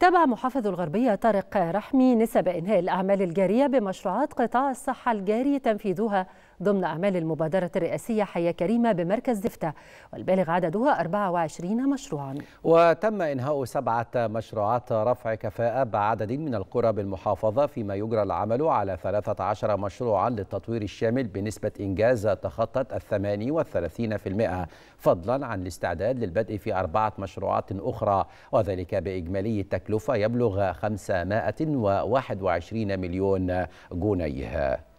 تابع محافظ الغربية طارق رحمي نسب إنهاء الأعمال الجارية بمشروعات قطاع الصحة الجاري تنفيذها ضمن أعمال المبادرة الرئاسية حياة كريمة بمركز زفتة والبالغ عددها 24 مشروعا وتم إنهاء سبعة مشروعات رفع كفاءة بعدد من القرى بالمحافظة فيما يجرى العمل على 13 مشروعا للتطوير الشامل بنسبة إنجاز تخطت الثماني والثلاثين في المئة فضلا عن الاستعداد للبدء في أربعة مشروعات أخرى وذلك بإجمالي التكلفة بتكلفة يبلغ 521 مليون جنيه